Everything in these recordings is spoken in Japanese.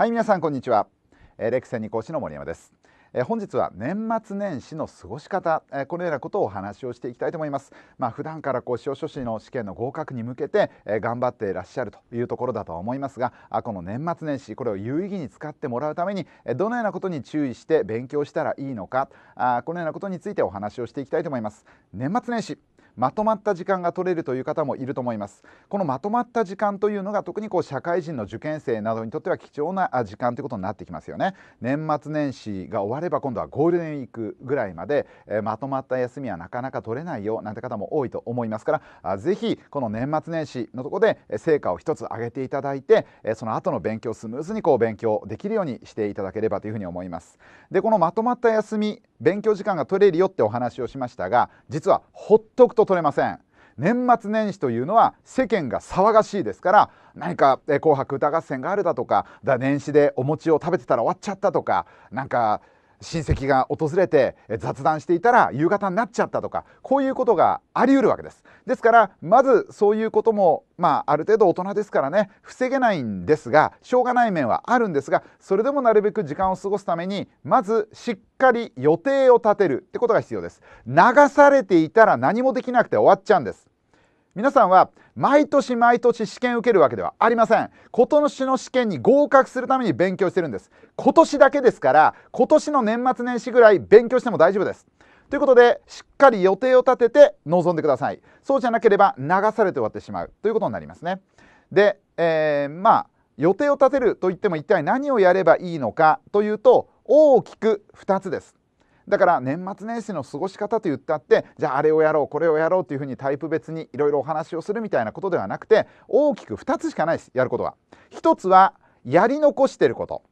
はい皆さんこんにちはえレクセン講師の森山ですえ本日は年末年始の過ごし方えこのようなことをお話をしていきたいと思います。まあ、普段からこう司法書士の試験の合格に向けてえ頑張っていらっしゃるというところだとは思いますがあこの年末年始これを有意義に使ってもらうためにえどのようなことに注意して勉強したらいいのかあこのようなことについてお話をしていきたいと思います。年末年始まとまった時間が取れるという方もいると思いますこのまとまった時間というのが特にこう社会人の受験生などにとっては貴重な時間ということになってきますよね年末年始が終われば今度はゴールデンウィークぐらいまで、えー、まとまった休みはなかなか取れないよなんて方も多いと思いますからあ是非この年末年始のとこで成果を一つ上げていただいてえその後の勉強スムーズにこう勉強できるようにしていただければというふうに思いますでこのまとまった休み勉強時間が取れるよってお話をしましたが実はほっとくと取れません年末年始というのは世間が騒がしいですから何か「紅白歌合戦」があるだとかだ年始でお餅を食べてたら終わっちゃったとかなんか親戚が訪れて雑談していたら夕方になっちゃったとかこういうことがありうるわけですですからまずそういうこともまあある程度大人ですからね防げないんですがしょうがない面はあるんですがそれでもなるべく時間を過ごすためにまずしっかり予定を立てるってことが必要です流されていたら何もできなくて終わっちゃうんです皆さんは毎年毎年試験受けるわけではありません今年の試験に合格するために勉強してるんです今年だけですから今年の年末年始ぐらい勉強しても大丈夫ですということでしっかり予定を立てて臨んでくださいそうじゃなければ流されて終わってしまうということになりますねで、えー、まあ予定を立てるといっても一体何をやればいいのかというと大きく2つですだから年末年始の過ごし方といったってじゃああれをやろうこれをやろうというふうにタイプ別にいろいろお話をするみたいなことではなくて大きく2つしかないですやることは。1つはやり残してること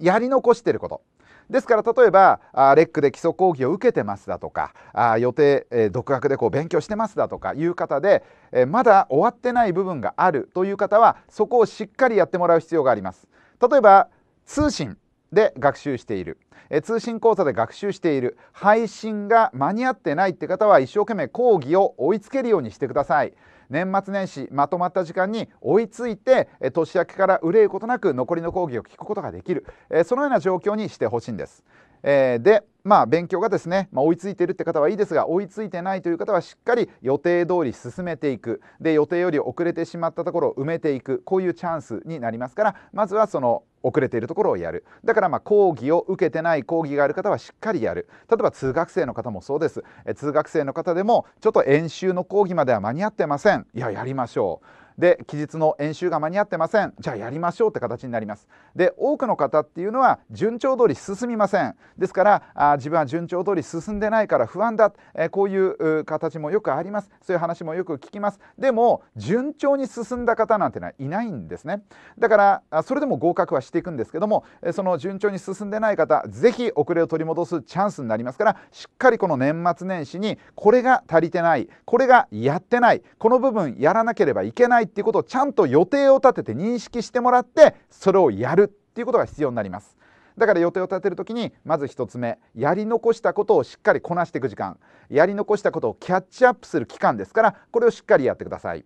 やり残してることですから例えばあレックで基礎講義を受けてますだとかあ予定、えー、独学でこう勉強してますだとかいう方で、えー、まだ終わってない部分があるという方はそこをしっかりやってもらう必要があります。例えば通信で学習している、え通信講座で学習している配信が間に合ってないって方は一生懸命講義を追いつけるようにしてください年末年始まとまった時間に追いついて年明けから憂うことなく残りの講義を聞くことができるそのような状況にしてほしいんですえー、でまあ、勉強がですね、まあ、追いついてるって方はいいですが追いついてないという方はしっかり予定通り進めていくで予定より遅れてしまったところを埋めていくこういうチャンスになりますからまずはその遅れているところをやるだからまあ講義を受けてない講義がある方はしっかりやる例えば通学生の方もそうですえ通学生の方でもちょっと演習の講義までは間に合ってませんいややりましょうで期日の演習が間に合ってませんじゃあやりましょうって形になりますで多くの方っていうのは順調通り進みませんですからあ自分は順調通り進んでないから不安だ、えー、こういう形もよくありますそういう話もよく聞きますでも順調に進んだ方なんてのはいないんですねだからそれでも合格はしていくんですけどもその順調に進んでない方是非遅れを取り戻すチャンスになりますからしっかりこの年末年始にこれが足りてないこれがやってないこの部分やらなければいけないないっていうことをちゃんと予定を立てて認識してもらってそれをやるっていうことが必要になりますだから予定を立てる時にまず1つ目やり残したことをしっかりこなしていく時間やり残したことをキャッチアップする期間ですからこれをしっかりやってください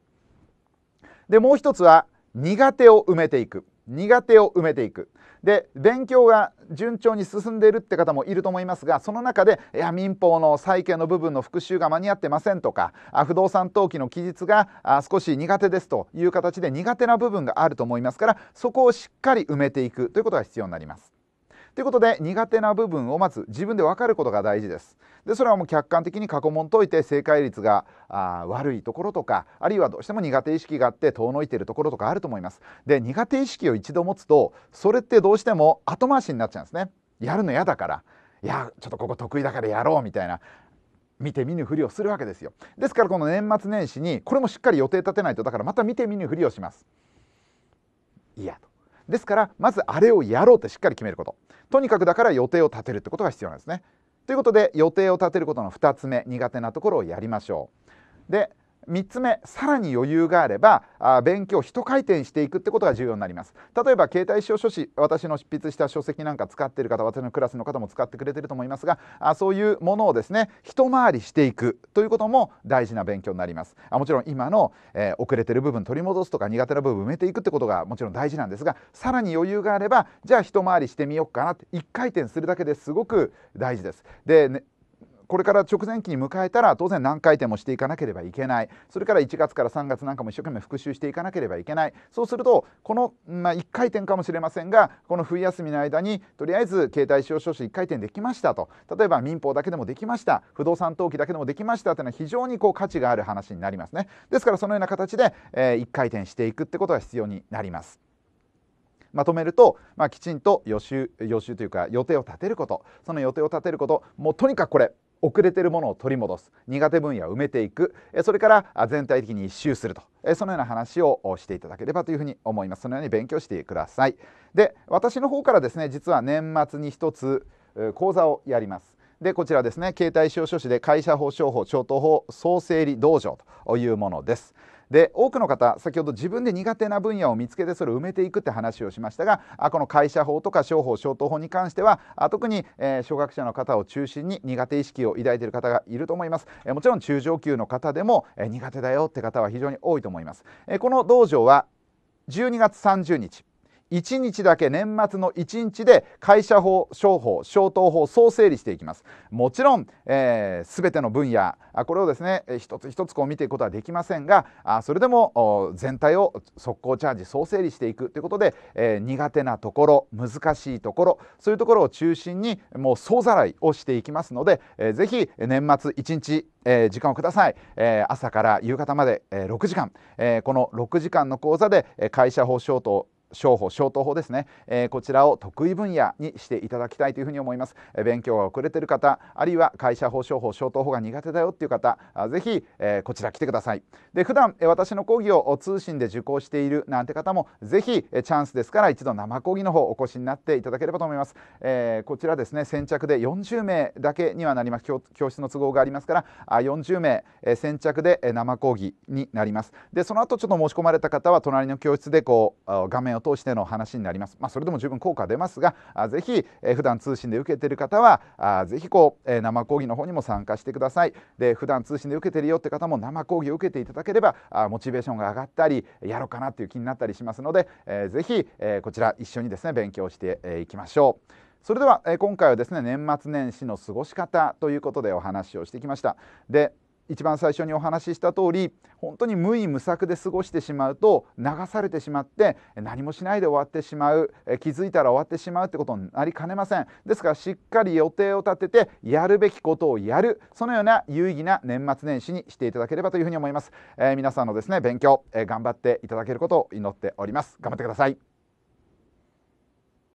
でもう一つは苦手を埋めていく苦手を埋めていくで勉強が順調に進んでいるって方もいると思いますがその中でいや民法の債権の部分の復習が間に合ってませんとかあ不動産登記の記述があ少し苦手ですという形で苦手な部分があると思いますからそこをしっかり埋めていくということが必要になります。ということで苦手な部分をまず自分で分かることが大事です。でそれはもう客観的に過去問解いて正解率があ悪いところとかあるいはどうしても苦手意識があって遠のいているところとかあると思います。で苦手意識を一度持つとそれってどうしても後回しになっちゃうんですね。やるの嫌だからいやちょっとここ得意だからやろうみたいな見て見ぬふりをするわけですよですからこの年末年始にこれもしっかり予定立てないとだからまた見て見ぬふりをしますいやとですからまずあれをやろうってしっかり決めることとにかくだから予定を立てるってことが必要なんですねということで予定を立てることの2つ目苦手なところをやりましょうで3つ目さらに余裕があればあ勉強を一回転していくってことが重要になります例えば携帯使用書士私の執筆した書籍なんか使ってる方私のクラスの方も使ってくれてると思いますがあそういうものをですね一回りしていくということも大事な勉強になりますあもちろん今の、えー、遅れてる部分取り戻すとか苦手な部分埋めていくってことがもちろん大事なんですがさらに余裕があればじゃあ一回りしてみようかなって一回転するだけですごく大事ですで、ねこれから直前期に迎えたら当然何回転もしていかなければいけないそれから1月から3月なんかも一生懸命復習していかなければいけないそうするとこの、まあ、1回転かもしれませんがこの冬休みの間にとりあえず携帯使用書士1回転できましたと例えば民法だけでもできました不動産登記だけでもできましたというのは非常にこう価値がある話になりますねですからそのような形で、えー、1回転していくってことが必要になります。まとめると、まあ、きちんと予習予習というか予定を立てることその予定を立てることもうとにかくこれ遅れてるものを取り戻す苦手分野を埋めていくそれから全体的に一周するとそのような話をしていただければというふうに思いますそのように勉強してくださいで私の方からですね実は年末に一つ講座をやりますでこちらですね携帯使用書士で会社法商法消灯法総整理道場というものですで多くの方先ほど自分で苦手な分野を見つけてそれを埋めていくって話をしましたがあこの会社法とか商法商灯法に関してはあ特に、えー、小学者の方を中心に苦手意識を抱いている方がいると思います、えー、もちろん中上級の方でも、えー、苦手だよって方は非常に多いと思います、えこの道場は12月30日1日だけ年末の1日で会社法商法商等法総整理していきますもちろん、えー、全ての分野これをですね一つ一つこう見ていくことはできませんがあそれでも全体を速攻チャージ総整理していくということで、えー、苦手なところ難しいところそういうところを中心にもう総ざらいをしていきますので、えー、ぜひ年末1日えー、時間をください、えー、朝から夕方まで、えー、6時間、えこの6時間の講座で、え会社法証と商法商等法ですね、えー、こちらを得意分野にしていただきたいというふうに思います、えー、勉強が遅れてる方あるいは会社法商法商等法が苦手だよっていう方あぜひ、えー、こちら来てくださいで普段、え私の講義を通信で受講しているなんて方もぜひ、えチャンスですから一度生講義の方お越しになっていただければと思います、えー、こちらですね先着で40名だけにはなります教室の都合がありますからあ40名、えー、先着で生講義になりますでその後ちょっと申し込まれた方は隣の教室でこう画面を通しての話になります、まあ、それでも十分効果出ますがぜひ、えー、普段通信で受けてる方はあぜひこう、えー、生講義の方にも参加してくださいで普段通信で受けてるよって方も生講義を受けていただければあモチベーションが上がったりやろうかなという気になったりしますので、えー、ぜひ、えー、こちら一緒にですね勉強してい、きましょう。それでは、えー、今回はですね年末年始の過ごし方ということでお話をしてきました。で一番最初にお話しした通り本当に無意無策で過ごしてしまうと流されてしまって何もしないで終わってしまう気づいたら終わってしまうってことになりかねませんですからしっかり予定を立ててやるべきことをやるそのような有意義な年末年始にしていただければというふうに思います、えー、皆さんのですね勉強、えー、頑張っていただけることを祈っております頑張ってください